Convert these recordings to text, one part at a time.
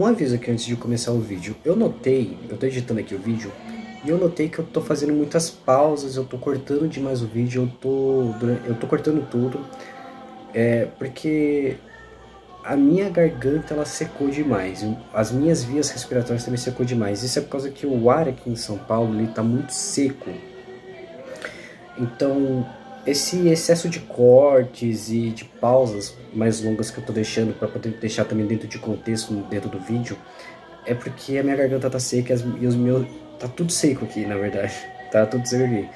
Um aviso aqui antes de começar o vídeo. Eu notei, eu tô editando aqui o vídeo, e eu notei que eu tô fazendo muitas pausas, eu tô cortando demais o vídeo, eu tô, eu tô cortando tudo. É, porque a minha garganta ela secou demais, as minhas vias respiratórias também secou demais. Isso é por causa que o ar aqui em São Paulo ele tá muito seco. Então, esse excesso de cortes e de pausas mais longas que eu tô deixando para poder deixar também dentro de contexto dentro do vídeo é porque a minha garganta tá seca e os meus tá tudo seco aqui na verdade tá tudo seco aqui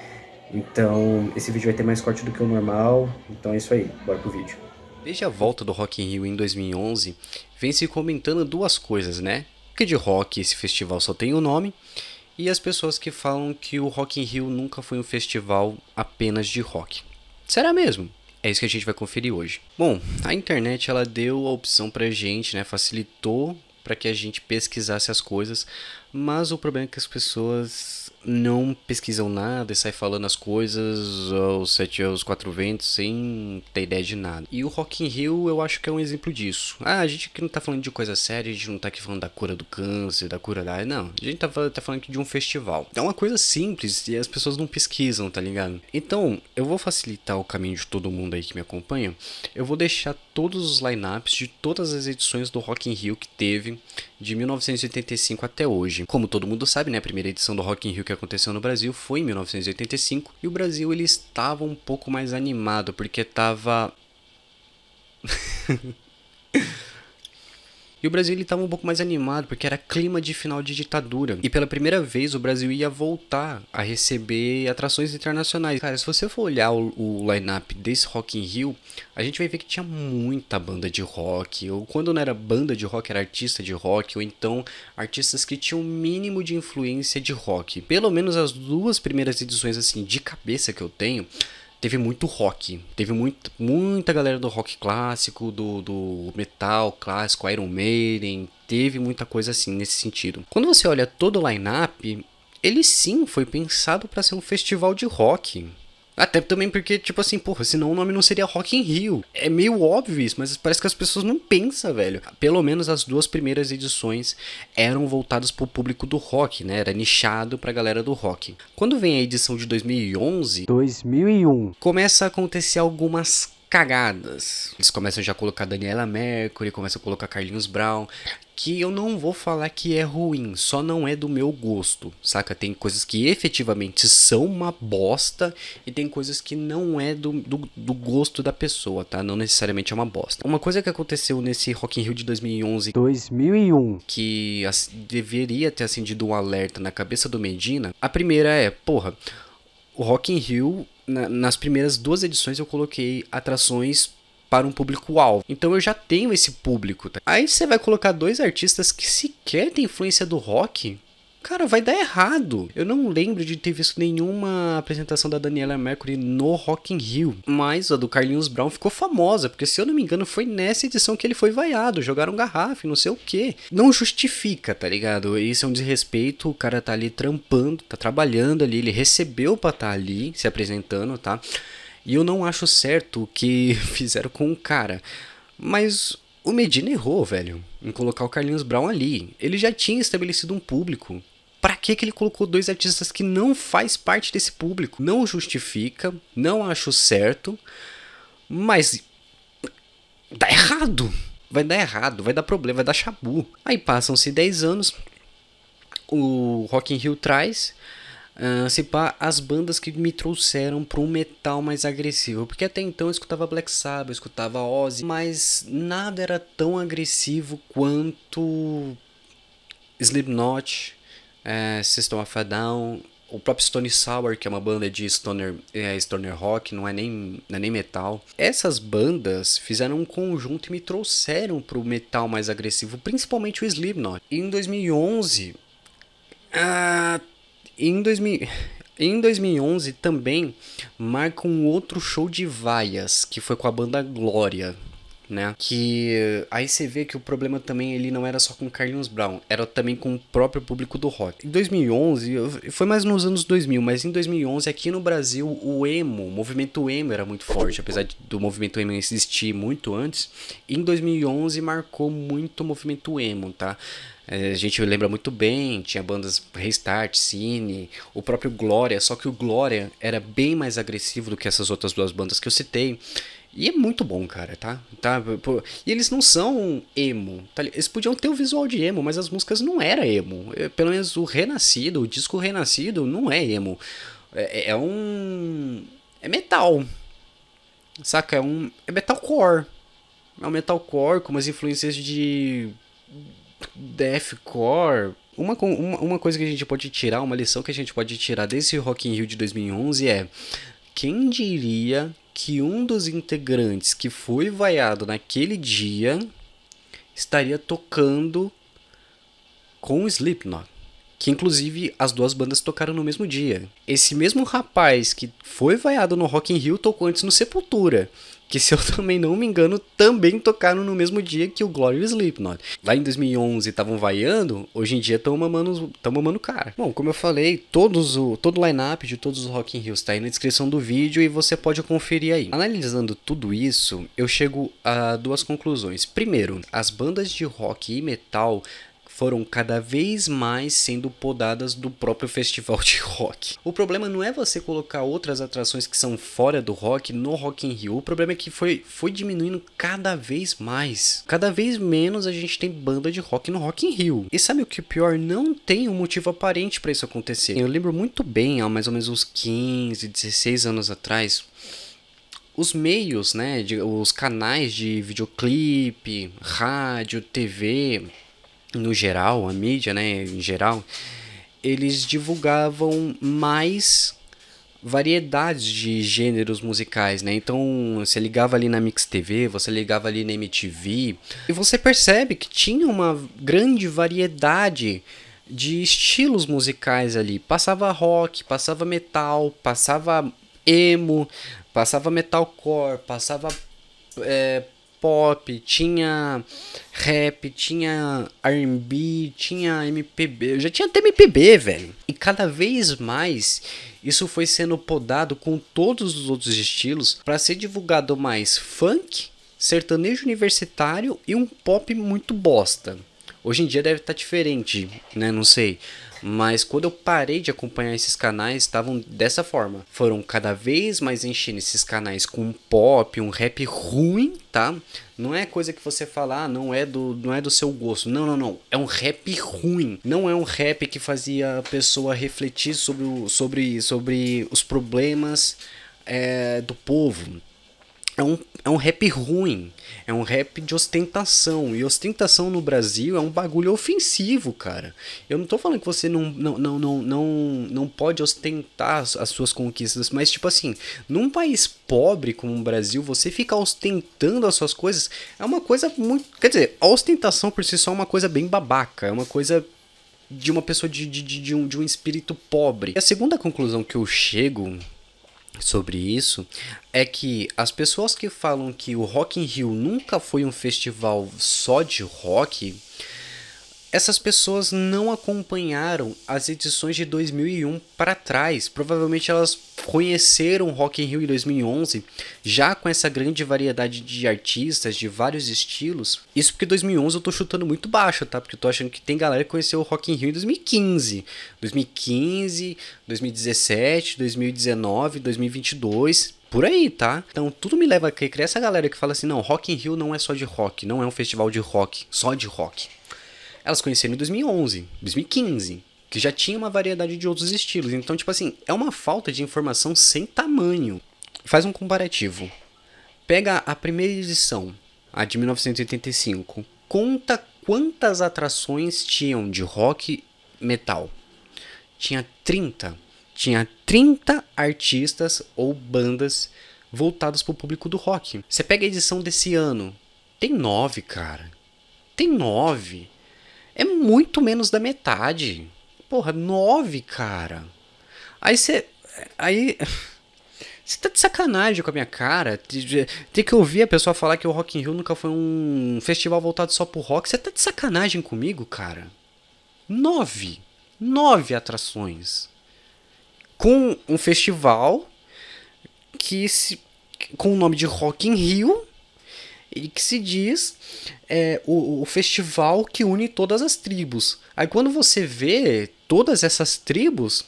então esse vídeo vai ter mais corte do que o normal então é isso aí bora pro vídeo desde a volta do Rock in Rio em 2011 vem se comentando duas coisas né que de rock esse festival só tem o um nome e as pessoas que falam que o Rock in Rio nunca foi um festival apenas de rock. Será mesmo? É isso que a gente vai conferir hoje. Bom, a internet ela deu a opção pra gente, né? Facilitou para que a gente pesquisasse as coisas, mas o problema é que as pessoas não pesquisam nada e saem falando as coisas aos sete aos quatro ventos sem ter ideia de nada. E o Rock in Rio eu acho que é um exemplo disso. Ah, a gente aqui não tá falando de coisa séria, a gente não tá aqui falando da cura do câncer, da cura da... Não, a gente tá, tá falando aqui de um festival. É uma coisa simples e as pessoas não pesquisam, tá ligado? Então, eu vou facilitar o caminho de todo mundo aí que me acompanha. Eu vou deixar todos os lineups de todas as edições do Rock in Rio que teve de 1985 até hoje. Como todo mundo sabe, né, a primeira edição do Rock in Rio que aconteceu no Brasil foi em 1985 e o Brasil ele estava um pouco mais animado porque estava E o Brasil estava um pouco mais animado, porque era clima de final de ditadura. E pela primeira vez o Brasil ia voltar a receber atrações internacionais. Cara, se você for olhar o, o line-up desse Rock in Rio, a gente vai ver que tinha muita banda de rock. Ou quando não era banda de rock, era artista de rock. Ou então artistas que tinham o um mínimo de influência de rock. Pelo menos as duas primeiras edições, assim, de cabeça que eu tenho teve muito rock. Teve muito, muita galera do rock clássico, do, do metal clássico, Iron Maiden. Teve muita coisa assim nesse sentido. Quando você olha todo o line-up, ele sim foi pensado para ser um festival de rock. Até também porque, tipo assim, porra, senão o nome não seria Rock in Rio. É meio óbvio isso, mas parece que as pessoas não pensam, velho. Pelo menos as duas primeiras edições eram voltadas pro público do rock, né? Era nichado pra galera do rock. Quando vem a edição de 2011... 2001. Começa a acontecer algumas cagadas. Eles começam já a colocar Daniela Mercury, começam a colocar Carlinhos Brown que eu não vou falar que é ruim, só não é do meu gosto, saca? Tem coisas que efetivamente são uma bosta e tem coisas que não é do, do, do gosto da pessoa, tá? Não necessariamente é uma bosta. Uma coisa que aconteceu nesse Rock in Rio de 2011... 2001! Que deveria ter acendido um alerta na cabeça do Medina. A primeira é, porra, o Rock in Rio, na, nas primeiras duas edições eu coloquei atrações para um público-alvo. Então eu já tenho esse público. Tá? Aí você vai colocar dois artistas que sequer têm influência do rock Cara, vai dar errado. Eu não lembro de ter visto nenhuma apresentação da Daniela Mercury no Rock in Rio, mas a do Carlinhos Brown ficou famosa, porque se eu não me engano foi nessa edição que ele foi vaiado, jogaram garrafa, não sei o que. Não justifica, tá ligado? Isso é um desrespeito, o cara tá ali trampando, tá trabalhando ali, ele recebeu pra estar tá ali se apresentando, tá? E eu não acho certo o que fizeram com o cara. Mas o Medina errou, velho, em colocar o Carlinhos Brown ali. Ele já tinha estabelecido um público. Pra que, que ele colocou dois artistas que não faz parte desse público? Não justifica, não acho certo, mas dá errado. Vai dar errado, vai dar problema, vai dar chabu. Aí passam-se 10 anos, o Rock in Rio traz Uh, se pá, as bandas que me trouxeram para um metal mais agressivo. Porque até então eu escutava Black Sabbath, eu escutava Ozzy, mas nada era tão agressivo quanto Slipknot, eh, System of a Down, o próprio Stone Sour, que é uma banda de stoner, é, stoner rock, não é, nem, não é nem metal. Essas bandas fizeram um conjunto e me trouxeram para o metal mais agressivo, principalmente o Slipknot. E em 2011... uh, em, 2000, em 2011 também marca um outro show de vaias, que foi com a banda Glória. Né? Que aí você vê que o problema também ele não era só com Carlinhos Brown, era também com o próprio público do rock. Em 2011, foi mais nos anos 2000, mas em 2011 aqui no Brasil o emo, o movimento emo era muito forte, apesar do movimento emo existir muito antes. Em 2011 marcou muito o movimento emo, tá? É, a gente lembra muito bem, tinha bandas Restart, Cine, o próprio Glória, só que o Glória era bem mais agressivo do que essas outras duas bandas que eu citei. E é muito bom, cara, tá? tá e eles não são emo. Tá? Eles podiam ter o visual de emo, mas as músicas não era emo. É, pelo menos o Renascido, o disco Renascido, não é emo. É, é, é um. É metal. Saca? É um. É metalcore. É um metalcore com umas influências de deathcore, uma, uma, uma coisa que a gente pode tirar, uma lição que a gente pode tirar desse Rock in Rio de 2011 é quem diria que um dos integrantes que foi vaiado naquele dia estaria tocando com o Slipknot que inclusive as duas bandas tocaram no mesmo dia. Esse mesmo rapaz que foi vaiado no Rock in Rio tocou antes no Sepultura, que se eu também não me engano também tocaram no mesmo dia que o Glory e o Slipknot. Lá em 2011 estavam vaiando, hoje em dia estão mamando, tão mamando cara. Bom, como eu falei, todos o todo o lineup de todos os Rock in Rio está aí na descrição do vídeo e você pode conferir aí. Analisando tudo isso, eu chego a duas conclusões. Primeiro, as bandas de rock e metal foram cada vez mais sendo podadas do próprio festival de rock. O problema não é você colocar outras atrações que são fora do rock no Rock in Rio, o problema é que foi, foi diminuindo cada vez mais. Cada vez menos a gente tem banda de rock no Rock in Rio. E sabe o que é pior? Não tem um motivo aparente para isso acontecer. Eu lembro muito bem, há mais ou menos uns 15, 16 anos atrás, os meios, né, de, os canais de videoclipe, rádio, TV, no geral, a mídia, né, em geral, eles divulgavam mais variedades de gêneros musicais, né? Então, você ligava ali na Mix TV, você ligava ali na MTV, e você percebe que tinha uma grande variedade de estilos musicais ali. Passava rock, passava metal, passava emo, passava metalcore, passava é, pop, tinha rap, tinha R&B, tinha MPB, eu já tinha até MPB, velho. E cada vez mais isso foi sendo podado com todos os outros estilos para ser divulgado mais funk, sertanejo universitário e um pop muito bosta. Hoje em dia deve estar tá diferente, né? Não sei. Mas quando eu parei de acompanhar esses canais, estavam dessa forma. Foram cada vez mais enchendo esses canais com um pop, um rap ruim, tá? Não é coisa que você falar ah, não é do, não é do seu gosto. Não, não, não. É um rap ruim. Não é um rap que fazia a pessoa refletir sobre, o, sobre, sobre os problemas é, do povo é um, é um rap ruim, é um rap de ostentação. E ostentação no Brasil é um bagulho ofensivo, cara. Eu não tô falando que você não, não, não, não, não, não pode ostentar as suas conquistas, mas tipo assim, num país pobre como o Brasil, você ficar ostentando as suas coisas é uma coisa muito. Quer dizer, a ostentação por si só é uma coisa bem babaca, é uma coisa de uma pessoa de, de, de, de um, de um espírito pobre. E a segunda conclusão que eu chego sobre isso é que as pessoas que falam que o Rock in Rio nunca foi um festival só de rock, essas pessoas não acompanharam as edições de 2001 para trás. Provavelmente elas conheceram Rock in Rio em 2011, já com essa grande variedade de artistas, de vários estilos. Isso porque 2011 eu tô chutando muito baixo, tá? Porque eu tô achando que tem galera que conheceu o Rock in Rio em 2015, 2015, 2017, 2019, 2022 por aí, tá? Então tudo me leva a crer essa galera que fala assim, não, Rock in Rio não é só de rock, não é um festival de rock, só de rock. Elas conheceram em 2011, 2015, que já tinha uma variedade de outros estilos. Então, tipo assim, é uma falta de informação sem tamanho. Faz um comparativo. Pega a primeira edição, a de 1985. Conta quantas atrações tinham de rock metal. Tinha 30. Tinha 30 artistas ou bandas voltadas para o público do rock. Você pega a edição desse ano. Tem nove, cara. Tem nove. É muito menos da metade. Porra, nove, cara. Aí você. Aí. Você tá de sacanagem com a minha cara. Tem que ouvir a pessoa falar que o Rock in Rio nunca foi um festival voltado só pro rock. Você tá de sacanagem comigo, cara. Nove. Nove atrações. Com um festival que se, com o nome de Rock in Rio e que se diz é, o, o festival que une todas as tribos. Aí quando você vê todas essas tribos,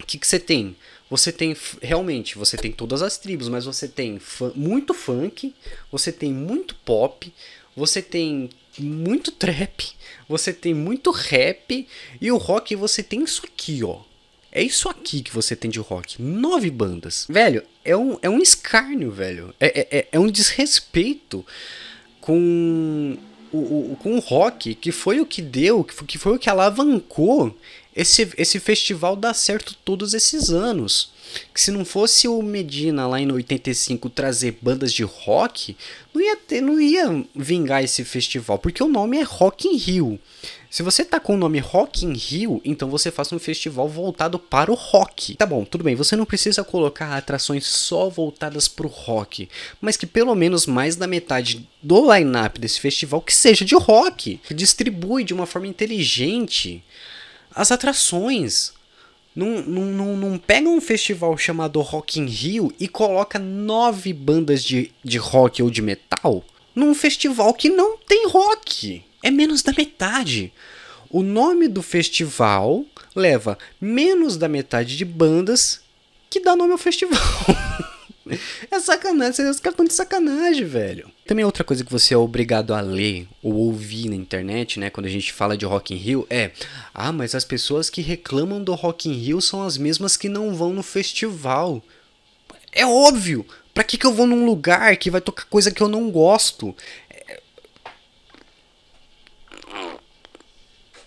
o que, que você tem? Você tem realmente, você tem todas as tribos, mas você tem muito funk, você tem muito pop, você tem muito trap, você tem muito rap e o rock você tem isso aqui, ó. É isso aqui que você tem de rock. Nove bandas. Velho, é um, é um escárnio, velho. É, é, é, é um desrespeito com o, o, com o rock, que foi o que deu, que foi, que foi o que alavancou esse, esse festival dá certo todos esses anos. Que se não fosse o Medina lá em 85 trazer bandas de rock, não ia, ter, não ia vingar esse festival, porque o nome é Rock in Rio. Se você tá com o nome Rock in Rio, então você faça um festival voltado para o rock. Tá bom, tudo bem, você não precisa colocar atrações só voltadas para o rock, mas que pelo menos mais da metade do line-up desse festival que seja de rock, distribui de uma forma inteligente as atrações. Não, não, não, não, pega um festival chamado Rock in Rio e coloca nove bandas de, de rock ou de metal num festival que não tem rock. É menos da metade. O nome do festival leva menos da metade de bandas que dá nome ao festival. É sacanagem, os caras estão de sacanagem, velho. Também outra coisa que você é obrigado a ler ou ouvir na internet, né, quando a gente fala de Rock in Rio, é: "Ah, mas as pessoas que reclamam do Rock in Rio são as mesmas que não vão no festival". É óbvio. Pra que, que eu vou num lugar que vai tocar coisa que eu não gosto?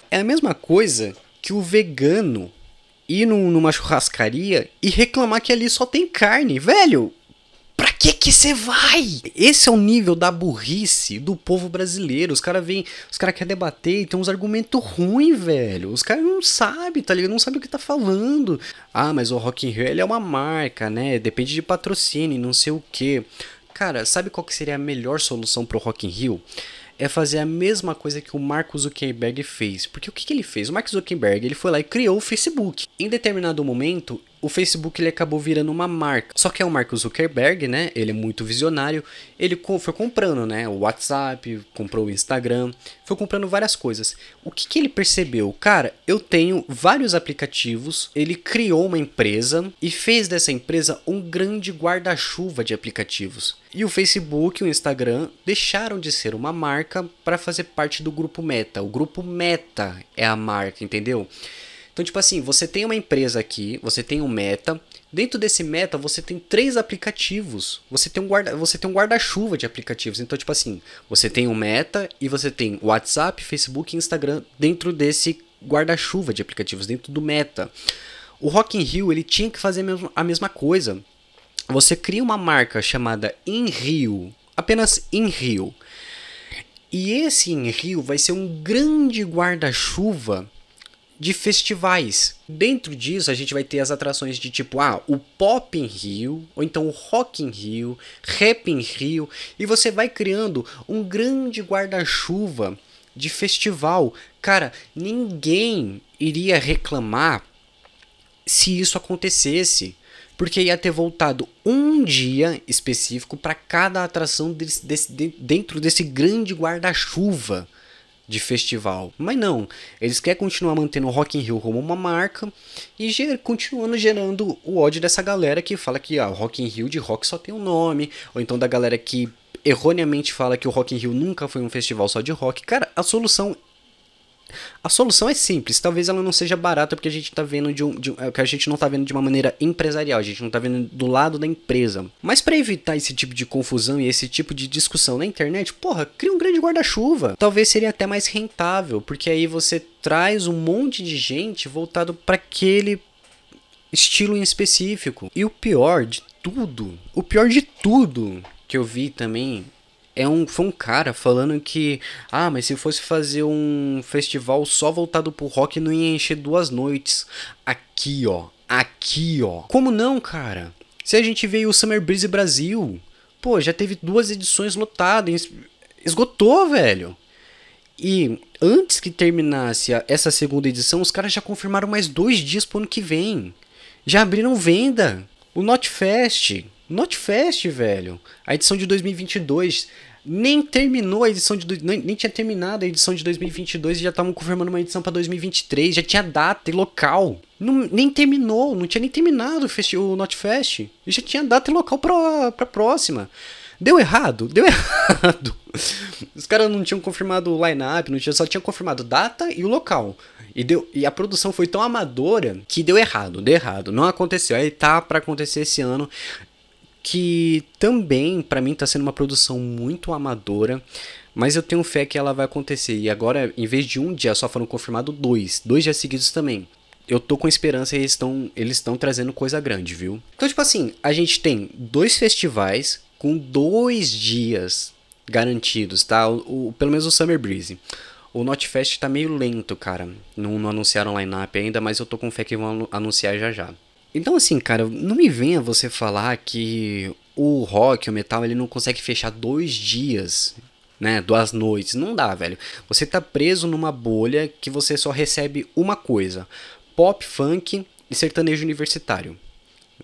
É a mesma coisa que o vegano ir num, numa churrascaria e reclamar que ali só tem carne. Velho, que que você vai? Esse é o nível da burrice do povo brasileiro. Os caras vêm, os caras querem debater e tem uns argumentos ruins, velho. Os caras não sabem, tá ligado? Não sabem o que tá falando. Ah, mas o Rock in Rio, ele é uma marca, né? Depende de patrocínio, não sei o quê. Cara, sabe qual que seria a melhor solução pro Rock in Rio? é fazer a mesma coisa que o Mark Zuckerberg fez. Porque o que, que, ele fez? O Mark Zuckerberg ele foi lá e criou o Facebook. Em determinado momento, o Facebook ele acabou virando uma marca. Só que é o Mark Zuckerberg, né? Ele é muito visionário. Ele foi comprando, né? O WhatsApp, comprou o Instagram, foi comprando várias coisas. O que, que ele percebeu? Cara, eu tenho vários aplicativos. Ele criou uma empresa e fez dessa empresa um grande guarda-chuva de aplicativos. E o Facebook e o Instagram deixaram de ser uma marca para fazer parte do grupo Meta. O grupo Meta é a marca, entendeu? Então, tipo assim, você tem uma empresa aqui, você tem um meta. Dentro desse meta, você tem três aplicativos. Você tem um guarda, você tem um guarda-chuva de aplicativos. Então, tipo assim, você tem um meta e você tem WhatsApp, Facebook e Instagram dentro desse guarda-chuva de aplicativos dentro do meta. O Rock in Rio, ele tinha que fazer a mesma coisa. Você cria uma marca chamada In Rio, apenas In Rio. E esse In Rio vai ser um grande guarda-chuva de festivais. Dentro disso, a gente vai ter as atrações de tipo, ah, o Pop in Rio, ou então o Rock in Rio, Rap in Rio, e você vai criando um grande guarda-chuva de festival. Cara, ninguém iria reclamar se isso acontecesse, porque ia ter voltado um dia específico para cada atração desse, desse, dentro desse grande guarda-chuva de festival. Mas não, eles querem continuar mantendo o Rock in Rio como uma marca e ger continuando gerando o ódio dessa galera que fala que ah, o Rock in Rio de rock só tem um nome, ou então da galera que erroneamente fala que o Rock in Rio nunca foi um festival só de rock. Cara, a solução a solução é simples, talvez ela não seja barata porque a gente tá vendo de um, de um, é, a gente não tá vendo de uma maneira empresarial, a gente não tá vendo do lado da empresa. Mas para evitar esse tipo de confusão e esse tipo de discussão na internet, porra, cria um grande guarda-chuva. Talvez seria até mais rentável, porque aí você traz um monte de gente voltado para aquele estilo em específico. E o pior de tudo, o pior de tudo que eu vi também é um, foi um cara falando que, ah, mas se fosse fazer um festival só voltado pro rock, não ia encher duas noites. Aqui, ó. Aqui, ó. Como não, cara? Se a gente veio o Summer Breeze Brasil, pô, já teve duas edições lotadas. Esgotou, velho. E antes que terminasse essa segunda edição, os caras já confirmaram mais dois dias pro ano que vem. Já abriram venda. O Notfest, Notfest, velho. A edição de 2022 nem terminou a edição de. Nem, nem tinha terminado a edição de 2022 e já estavam confirmando uma edição para 2023. Já tinha data e local. Não, nem terminou, não tinha nem terminado o, o Notfest. E já tinha data e local pra, próxima. Deu errado? Deu errado. Os caras não tinham confirmado o line-up, não tinha, só tinham confirmado data e o local. E, deu, e a produção foi tão amadora que deu errado, deu errado. Não aconteceu. Aí tá para acontecer esse ano que também para mim está sendo uma produção muito amadora, mas eu tenho fé que ela vai acontecer. E agora, em vez de um dia, só foram confirmados dois, dois dias seguidos também. Eu tô com esperança e eles estão eles trazendo coisa grande, viu? Então, tipo assim, a gente tem dois festivais com dois dias garantidos, tá? O, o pelo menos o Summer Breeze. O Notfest tá meio lento, cara. Não, não anunciaram line-up ainda, mas eu tô com fé que vão anunciar já já. Então assim, cara, não me venha você falar que o rock, o metal, ele não consegue fechar dois dias, né? Duas noites. Não dá, velho. Você tá preso numa bolha que você só recebe uma coisa: pop, funk e sertanejo universitário.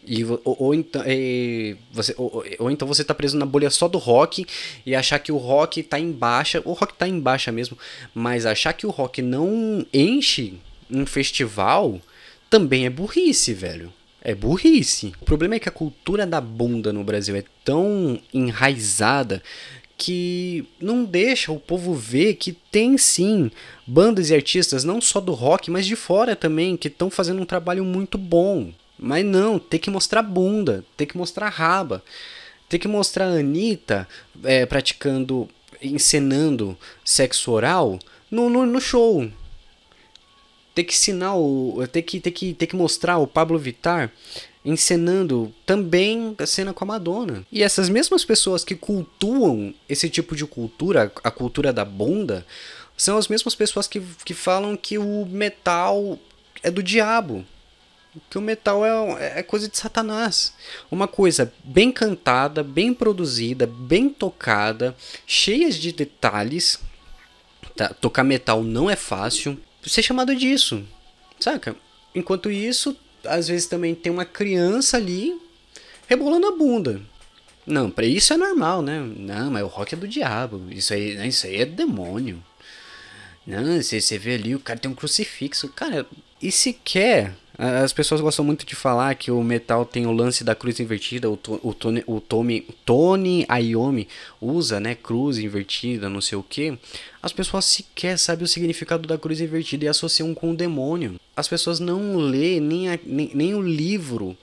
E, ou, ou, então, e, você, ou, ou, então você tá preso na bolha só do rock e achar que o rock tá em baixa. O rock tá em baixa mesmo, mas achar que o rock não enche um festival também é burrice, velho. É burrice. O problema é que a cultura da bunda no Brasil é tão enraizada que não deixa o povo ver que tem sim bandas e artistas, não só do rock, mas de fora também, que estão fazendo um trabalho muito bom. Mas não, tem que mostrar bunda, tem que mostrar raba, tem que mostrar a Anitta é, praticando, encenando sexo oral no, no, no show ter que ensinar o. ter que, ter que, ter que mostrar o Pablo Vittar encenando também a cena com a Madonna. E essas mesmas pessoas que cultuam esse tipo de cultura, a cultura da bunda, são as mesmas pessoas que, que falam que o metal é do diabo. Que o metal é, é coisa de Satanás. Uma coisa bem cantada, bem produzida, bem tocada, cheia de detalhes. Tá? Tocar metal não é fácil ser chamado disso, saca? Enquanto isso, às vezes também tem uma criança ali rebolando a bunda. Não, para isso é normal, né? Não, mas o rock é do diabo. Isso aí, né? isso aí é demônio. Não, você, você vê ali, o cara tem um crucifixo. Cara, e quer. As pessoas gostam muito de falar que o metal tem o lance da cruz invertida, o, to, o, Tony, o Tommy, Tony Iommi usa, né, cruz invertida, não sei o que. As pessoas sequer sabem o significado da cruz invertida e associam com o demônio. As pessoas não lê nem, nem, nem o livro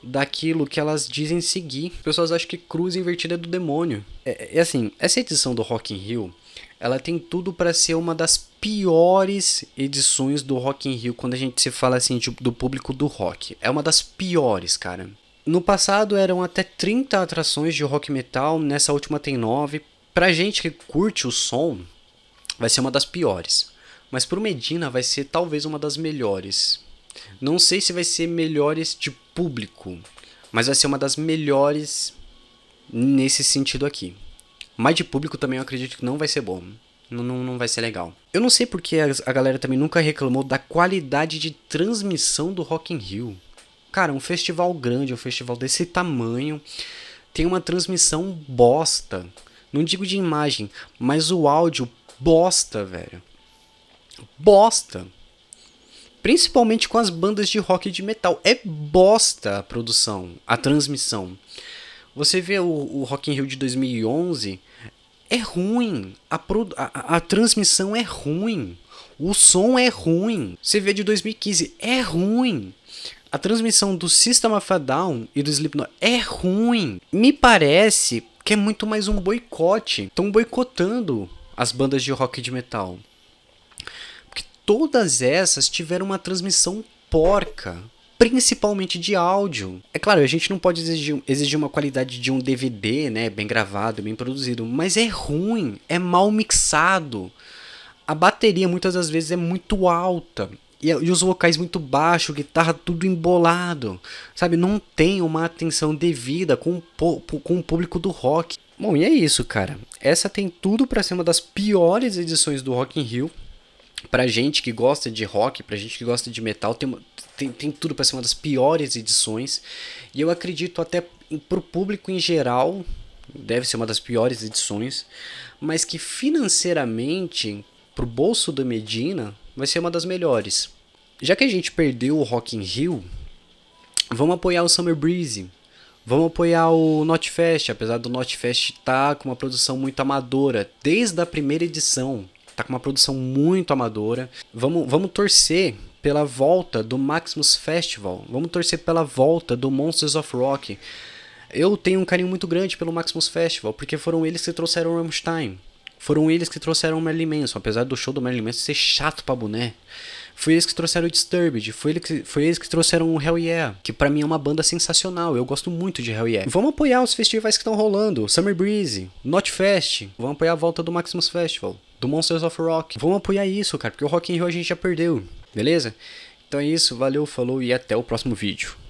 daquilo que elas dizem seguir. As pessoas acham que cruz invertida é do demônio. É, é assim, essa edição do Rock in Rio ela tem tudo para ser uma das piores edições do Rock in Rio quando a gente se fala assim tipo, do público do rock. É uma das piores, cara. No passado eram até 30 atrações de rock metal, nessa última tem 9. Pra gente que curte o som, vai ser uma das piores. Mas pro Medina vai ser talvez uma das melhores. Não sei se vai ser melhores de público, mas vai ser uma das melhores nesse sentido aqui. Mas de público também eu acredito que não vai ser bom. Não, não, vai ser legal. Eu não sei porque a, galera também nunca reclamou da qualidade de transmissão do Rock in Rio. Cara, um festival grande, um festival desse tamanho, tem uma transmissão bosta. Não digo de imagem, mas o áudio bosta, velho. Bosta. Principalmente com as bandas de rock e de metal. É bosta a produção, a transmissão. Você vê o, o Rock in Rio de 2011, é ruim. A, pro, a, a, transmissão é ruim. O som é ruim. Você vê de 2015, é ruim. A transmissão do System of a Down e do Slipknot é ruim. Me parece que é muito mais um boicote. Estão boicotando as bandas de rock e de metal. Porque todas essas tiveram uma transmissão porca principalmente de áudio. É claro, a gente não pode exigir, exigir uma qualidade de um DVD, né, bem gravado, bem produzido, mas é ruim, é mal mixado. A bateria muitas das vezes é muito alta e, e os vocais muito baixos, guitarra tudo embolado, sabe? Não tem uma atenção devida com, com o público do rock. Bom, e é isso, cara. Essa tem tudo para ser uma das piores edições do Rock in Rio. Pra gente que gosta de rock, pra gente que gosta de metal, tem uma, tem, tem tudo para ser uma das piores edições. E eu acredito até para o público em geral, deve ser uma das piores edições, mas que financeiramente, para o bolso da Medina, vai ser uma das melhores. Já que a gente perdeu o Rock in Rio, vamos apoiar o Summer Breeze. Vamos apoiar o Notfest, apesar do Notfest estar tá com uma produção muito amadora, desde a primeira edição. Tá com uma produção muito amadora. Vamos, vamos torcer pela volta do Maximus Festival. Vamos torcer pela volta do Monsters of Rock. Eu tenho um carinho muito grande pelo Maximus Festival, porque foram eles que trouxeram o Rammstein. Foram eles que trouxeram o Marilyn Manson, apesar do show do Marilyn Manson ser chato pra boné. Foi eles que trouxeram o Disturbed, foi, ele que, foi eles que trouxeram o Hell Yeah, que para mim é uma banda sensacional, eu gosto muito de Hell Yeah. Vamos apoiar os festivais que estão rolando, Summer Breeze, Not Fest, vamos apoiar a volta do Maximus Festival do Monsters of Rock. Vamos apoiar isso, cara, porque o Rock in Rio a gente já perdeu, beleza? Então é isso, valeu, falou e até o próximo vídeo.